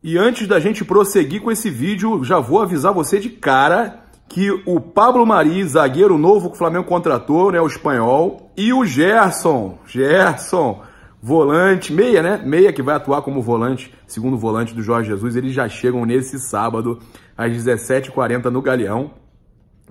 E antes da gente prosseguir com esse vídeo, já vou avisar você de cara que o Pablo Mari, zagueiro novo que o Flamengo contratou, né, o espanhol, e o Gerson, Gerson, volante, meia, né? Meia que vai atuar como volante, segundo volante do Jorge Jesus, eles já chegam nesse sábado às 17h40 no Galeão.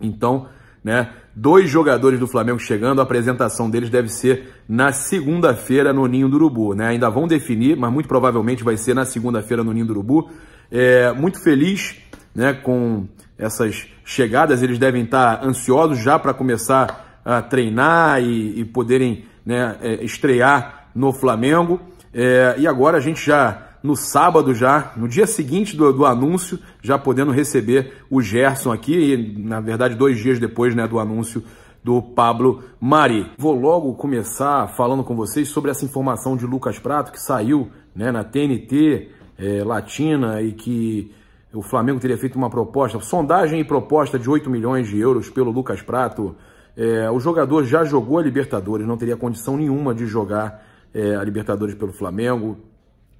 Então, né, Dois jogadores do Flamengo chegando, a apresentação deles deve ser na segunda-feira no Ninho do Urubu, né? Ainda vão definir, mas muito provavelmente vai ser na segunda-feira no Ninho do Urubu. É, muito feliz né, com essas chegadas, eles devem estar ansiosos já para começar a treinar e, e poderem né, é, estrear no Flamengo. É, e agora a gente já no sábado já, no dia seguinte do, do, anúncio, já podendo receber o Gerson aqui, e na verdade dois dias depois né, do anúncio do Pablo Mari. Vou logo começar falando com vocês sobre essa informação de Lucas Prato que saiu né, na TNT é, eh, Latina e que o Flamengo teria feito uma proposta, sondagem e proposta de 8 milhões de euros pelo Lucas Prato. É, o jogador já jogou a Libertadores, não teria condição nenhuma de jogar é, a Libertadores pelo Flamengo,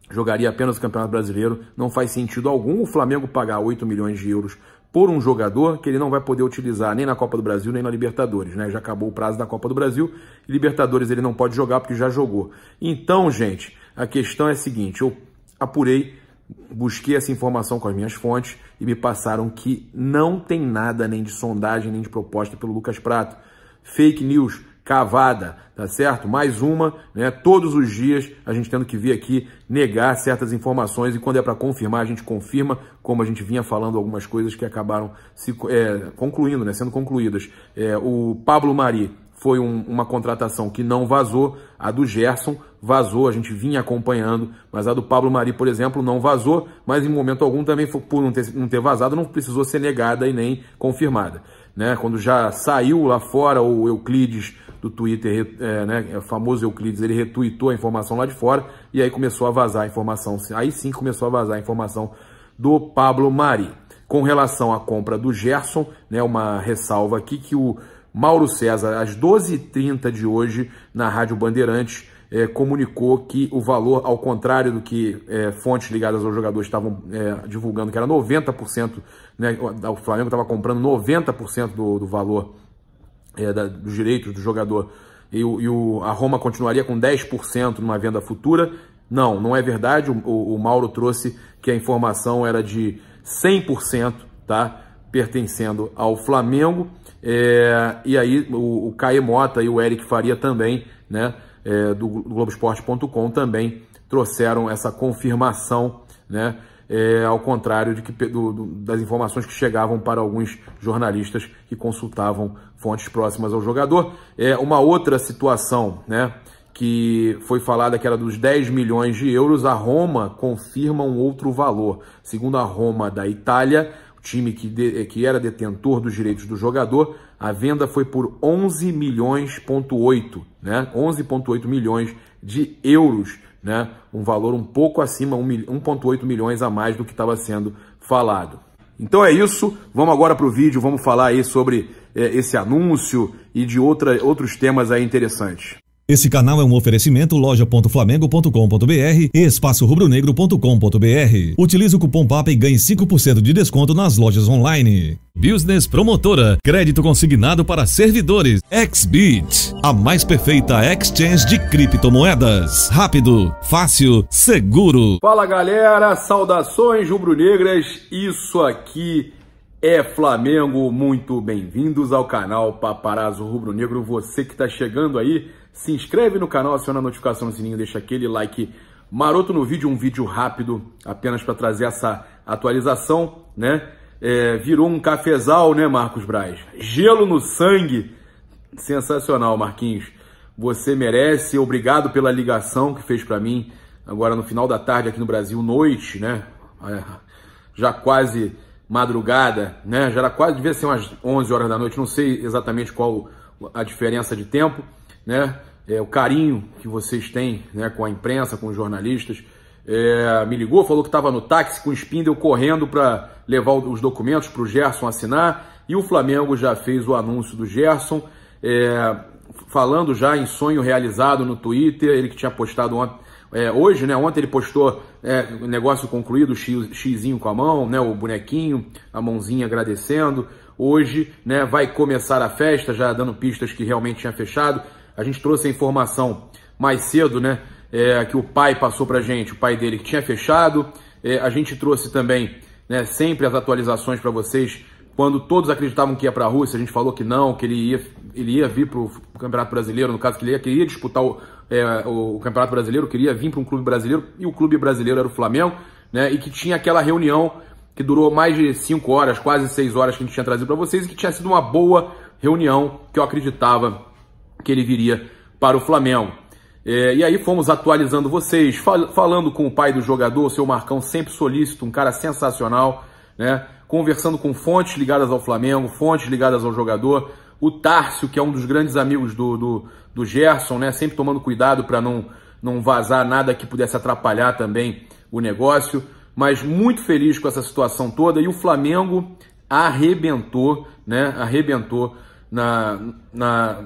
jogaria apenas o Campeonato Brasileiro. Não faz sentido algum o Flamengo pagar 8 milhões de euros por um jogador que ele não vai poder utilizar nem na Copa do Brasil nem na Libertadores, né? Já acabou o prazo da Copa do Brasil, Libertadores ele não pode jogar porque já jogou. Então, gente, a questão é a seguinte, eu apurei, busquei essa informação com as minhas fontes e me passaram que não tem nada nem de sondagem nem de proposta pelo Lucas Prato. Fake news, cavada, tá certo? Mais uma, né? Todos os dias a gente tendo que vir aqui negar certas informações e quando é para confirmar, a gente confirma, como a gente vinha falando algumas coisas que acabaram se é, concluindo, né? Sendo concluídas. É, o Pablo Mari foi um, uma contratação que não vazou. A do Gerson vazou, a gente vinha acompanhando, mas a do Pablo Mari, por exemplo, não vazou, mas em momento algum também, por não ter, não ter vazado, não precisou ser negada e nem confirmada. Né? Quando já saiu lá fora o Euclides do Twitter, é, né? É o famoso Euclides, ele retuitou a informação lá de fora e aí começou a vazar a informação. Aí sim começou a vazar a informação do Pablo Mari. Com relação à compra do Gerson, né, uma ressalva aqui que o Mauro César, às 12h30 de hoje, na Rádio Bandeirantes, é, comunicou que o valor, ao contrário do que é, fontes ligadas ao jogador estavam é, divulgando, que era 90%, né, o Flamengo estava comprando 90% do, do valor da, dos direitos do jogador e, e o, a Roma continuaria com 10% numa venda futura. Não, não é verdade. O, o, o Mauro trouxe que a informação era de 100%, tá? pertencendo ao Flamengo. É, e aí o, o Caio Mota e o Eric Faria também, né, é, do Globoesporte.com também trouxeram essa confirmação, né, é, ao contrário de que, do, do, das informações que chegavam para alguns jornalistas que consultavam fontes próximas ao jogador. É, uma outra situação, né, que foi falada que era dos 10 milhões de euros, a Roma confirma um outro valor. Segundo a Roma da Itália, time que, de, eh, que era detentor dos direitos do jogador, a venda foi por 11 milhões,8, né? 11,8 milhões de euros, né? Um valor um pouco acima, 1,8 milhões a mais do que estava sendo falado. Então é isso, vamos agora para o vídeo, vamos falar aí sobre é, esse anúncio e de outra, outros temas aí interessantes. Esse canal é um oferecimento loja.flamengo.com.br e espaçorubronegro.com.br. Utilize o cupom PAPA e ganhe 5% de desconto nas lojas online. Business Promotora, crédito consignado para servidores. XBit, a mais perfeita exchange de criptomoedas. Rápido, fácil, seguro. Fala galera, saudações rubro-negras. Isso aqui é Flamengo. Muito bem-vindos ao canal Paparazzo Rubro-Negro. Você que está chegando aí se inscreve no canal, aciona a notificação no sininho, deixa aquele like maroto no vídeo, um vídeo rápido, apenas para trazer essa atualização, né? É, virou um cafezal, né, Marcos Braz? Gelo no sangue. Sensacional, Marquinhos. Você merece. Obrigado pela ligação que fez para mim agora no final da tarde aqui no Brasil, noite, né? É, já quase madrugada, né? Já era quase, devia ser umas 11 horas da noite, não sei exatamente qual a diferença de tempo, né? é, o carinho que vocês têm né, com a imprensa, com os jornalistas. É, me ligou, falou que estava no táxi com o Spindel correndo para levar os documentos para o Gerson assinar. E o Flamengo já fez o anúncio do Gerson, é, falando já em sonho realizado no Twitter. Ele que tinha postado ontem, é, hoje, né? Ontem ele postou é, o negócio concluído, o x, xizinho com a mão, né? O bonequinho, a mãozinha agradecendo. Hoje, né? Vai começar a festa, já dando pistas que realmente tinha fechado. A gente trouxe a informação mais cedo, né? É, que o pai passou para gente, o pai dele que tinha fechado. É, a gente trouxe também, né? Sempre as atualizações para vocês. Quando todos acreditavam que ia para a Rússia, a gente falou que não, que ele ia, ele ia vir para o Campeonato Brasileiro, no caso que ele ia, queria disputar o, é, o Campeonato Brasileiro, queria vir para um clube brasileiro, e o clube brasileiro era o Flamengo, né? E que tinha aquela reunião que durou mais de 5 horas, quase 6 horas que a gente tinha trazido para vocês, e que tinha sido uma boa reunião que eu acreditava que ele viria para o Flamengo. É, e aí fomos atualizando vocês, fal falando com o pai do jogador, o seu Marcão, sempre solícito, um cara sensacional, né? Conversando com fontes ligadas ao Flamengo, fontes ligadas ao jogador, o Tárcio, que é um dos grandes amigos do, do, do Gerson, né? Sempre tomando cuidado para não, não vazar nada que pudesse atrapalhar também o negócio mas muito feliz com essa situação toda e o Flamengo arrebentou, né? Arrebentou na, na,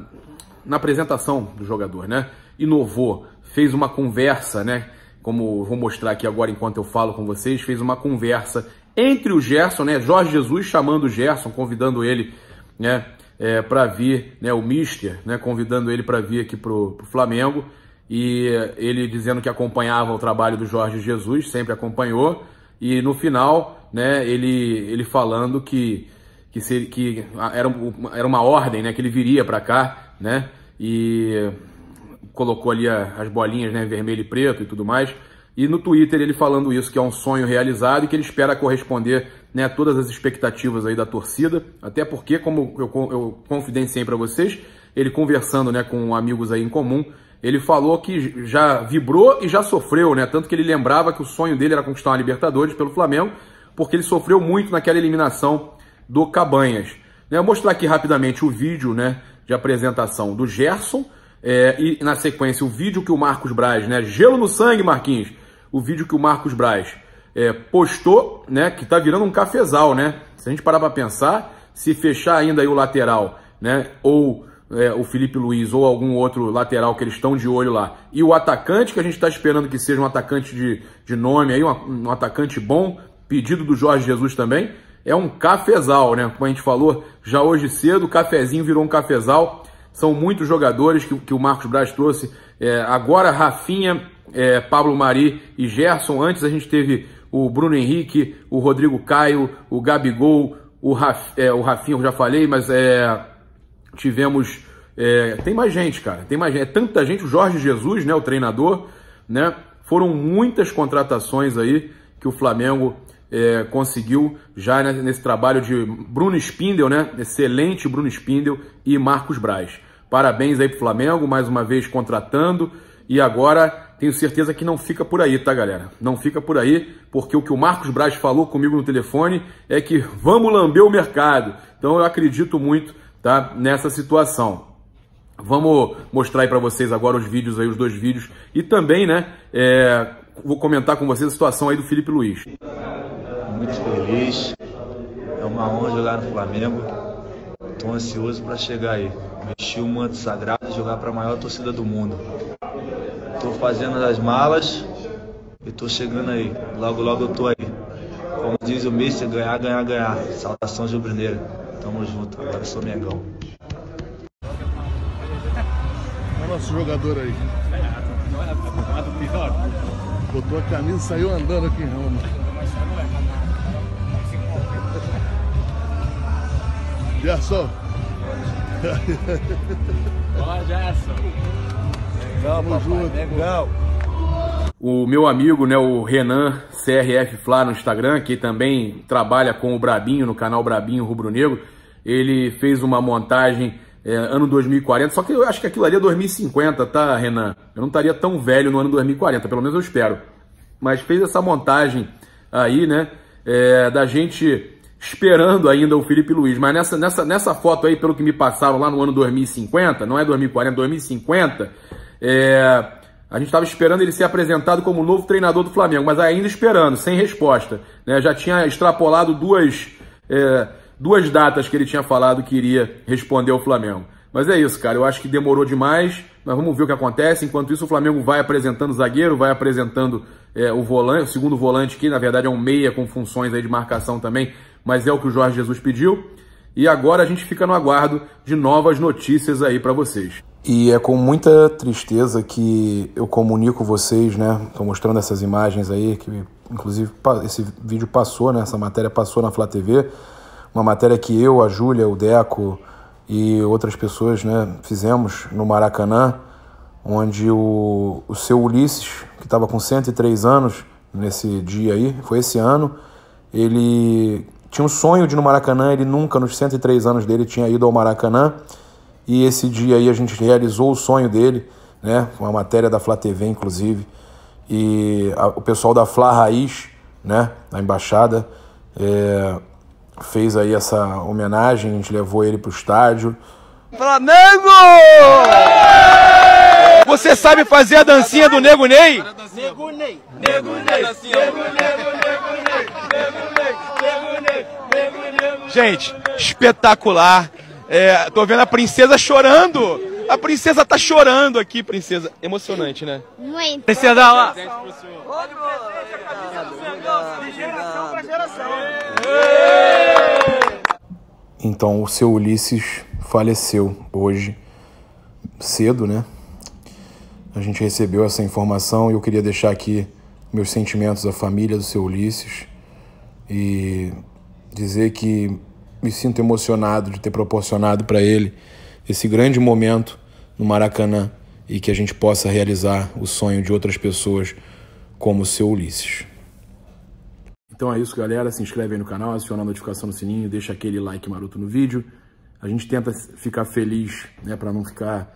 na apresentação do jogador, né? Inovou, fez uma conversa, né? Como vou mostrar aqui agora enquanto eu falo com vocês, fez uma conversa entre o Gerson, né? Jorge Jesus chamando o Gerson, convidando ele, né? É, para vir, né, o Mister, né, convidando ele para vir aqui pro Flamengo e ele dizendo que acompanhava o trabalho do Jorge Jesus, sempre acompanhou e no final, né, ele ele falando que que, se, que era, era uma ordem, né? Que ele viria para cá, né? E colocou ali as bolinhas, né? Vermelho e preto e tudo mais. E no Twitter ele falando isso, que é um sonho realizado e que ele espera corresponder né, a todas as expectativas aí da torcida. Até porque, como eu, eu confidenciei para vocês, ele conversando né, com amigos aí em comum, ele falou que já vibrou e já sofreu, né? Tanto que ele lembrava que o sonho dele era conquistar uma Libertadores pelo Flamengo, porque ele sofreu muito naquela eliminação do Cabanhas. Né, vou mostrar aqui rapidamente o vídeo né, de apresentação do Gerson é, e, na sequência, o vídeo que o Marcos Braz, né, gelo no sangue, Marquinhos, o vídeo que o Marcos Braz é, postou, né, que está virando um cafezal, né? Se a gente parar para pensar, se fechar ainda aí o lateral, né, ou é, o Felipe Luiz ou algum outro lateral que eles estão de olho lá, e o atacante, que a gente está esperando que seja um atacante de, de nome, aí, um, um atacante bom, pedido do Jorge Jesus também, é um cafezal, né? Como a gente falou já hoje cedo, o cafezinho virou um cafezal. São muitos jogadores que, que o Marcos Braz trouxe. É, agora, Rafinha, é, Pablo Mari e Gerson. Antes a gente teve o Bruno Henrique, o Rodrigo Caio, o Gabigol, o, Raf, é, o Rafinha, eu já falei, mas é, tivemos... É, tem mais gente, cara. Tem mais gente. É tanta gente. O Jorge Jesus, né? O treinador, né? Foram muitas contratações aí que o Flamengo é, conseguiu já nesse trabalho de Bruno Spindel, né? Excelente Bruno Spindel e Marcos Braz. Parabéns aí pro Flamengo, mais uma vez contratando. E agora tenho certeza que não fica por aí, tá, galera? Não fica por aí, porque o que o Marcos Braz falou comigo no telefone é que vamos lamber o mercado. Então eu acredito muito, tá, nessa situação. Vamos mostrar aí para vocês agora os vídeos aí, os dois vídeos. E também, né, é, vou comentar com vocês a situação aí do Felipe Luiz muito feliz. É uma honra jogar no Flamengo. Estou ansioso para chegar aí. Mexer o manto sagrado e jogar para a maior torcida do mundo. Estou fazendo as malas e estou chegando aí. Logo, logo eu estou aí. Como diz o Mister, ganhar, ganhar, ganhar. Saudação Jubrineira. Tamo junto, agora sou Mengão. Nosso jogador aí. Botou a camisa e saiu andando aqui em Roma. Gerson. Bora, Gerson. Legal, Tamo junto. Legal. O meu amigo, né, o Renan CRF Flá no Instagram, que também trabalha com o Brabinho, no canal Brabinho Rubro Negro, ele fez uma montagem é, ano 2040, só que eu acho que aquilo ali é 2050, tá, Renan? Eu não estaria tão velho no ano 2040, pelo menos eu espero. Mas fez essa montagem aí, né, é, da gente esperando ainda o Felipe Luiz. Mas nessa, nessa, nessa foto aí, pelo que me passaram lá no ano 2050, não é 2040, 2050, é, é, a gente estava esperando ele ser apresentado como novo treinador do Flamengo, mas ainda esperando, sem resposta. Né? Já tinha extrapolado duas, é, duas datas que ele tinha falado que iria responder ao Flamengo. Mas é isso, cara. Eu acho que demorou demais, mas vamos ver o que acontece. Enquanto isso, o Flamengo vai apresentando o zagueiro, vai apresentando é, o volante, o segundo volante, que na verdade é um meia com funções aí de marcação também, mas é o que o Jorge Jesus pediu. E agora a gente fica no aguardo de novas notícias aí para vocês. E é com muita tristeza que eu comunico vocês, né? Estou mostrando essas imagens aí, que inclusive esse vídeo passou, né? Essa matéria passou na Flá TV. Uma matéria que eu, a Júlia, o Deco e outras pessoas, né, fizemos no Maracanã, onde o, o seu Ulisses, que estava com 103 anos nesse dia aí, foi esse ano, ele tinha um sonho de ir no Maracanã, ele nunca, nos 103 anos dele, tinha ido ao Maracanã. E esse dia aí a gente realizou o sonho dele, né? Uma matéria da Flá TV, inclusive. E a, o pessoal da Flá Raiz, né? Da embaixada, é, fez aí essa homenagem. A gente levou ele pro estádio. Flamengo! Você sabe fazer a dancinha do Nego Ney? Nego Ney! Nego Ney! Nego Ney! Gente, espetacular. É, tô vendo a princesa chorando. A princesa tá chorando aqui, princesa. Emocionante, né? Muito. Princesa, lá. Então, o seu Ulisses faleceu hoje, cedo, né? A gente recebeu essa informação e eu queria deixar aqui meus sentimentos à família do seu Ulisses. E dizer que me sinto emocionado de ter proporcionado para ele esse grande momento no Maracanã e que a gente possa realizar o sonho de outras pessoas como o seu Ulisses. Então é isso, galera. Se inscreve aí no canal, aciona a notificação no sininho, deixa aquele like maroto no vídeo. A gente tenta ficar feliz, né, para não ficar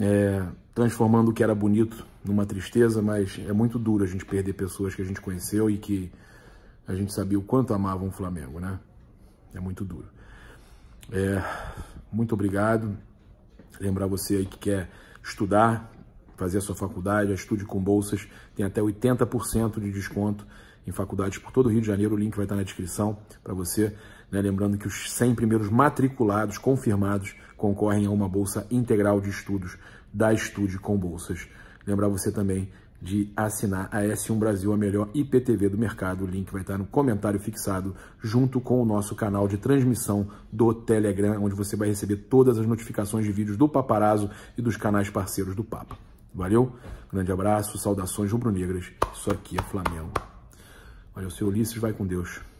é, transformando o que era bonito numa tristeza, mas é muito duro a gente perder pessoas que a gente conheceu e que a gente sabia o quanto amavam o Flamengo, né? É muito duro. É, muito obrigado. Lembrar você aí que quer estudar, fazer a sua faculdade, estude com bolsas, tem até 80% de desconto em faculdades por todo o Rio de Janeiro, o link vai estar na descrição para você. Né? Lembrando que os 100 primeiros matriculados, confirmados, concorrem a uma bolsa integral de estudos da Estude com Bolsas. Lembrar você também de assinar a S1 Brasil, a melhor IPTV do mercado. O link vai estar no comentário fixado, junto com o nosso canal de transmissão do Telegram, onde você vai receber todas as notificações de vídeos do Paparazzo e dos canais parceiros do Papa. Valeu? Grande abraço, saudações rubro-negras. Isso aqui é Flamengo. Valeu, seu Ulisses, vai com Deus.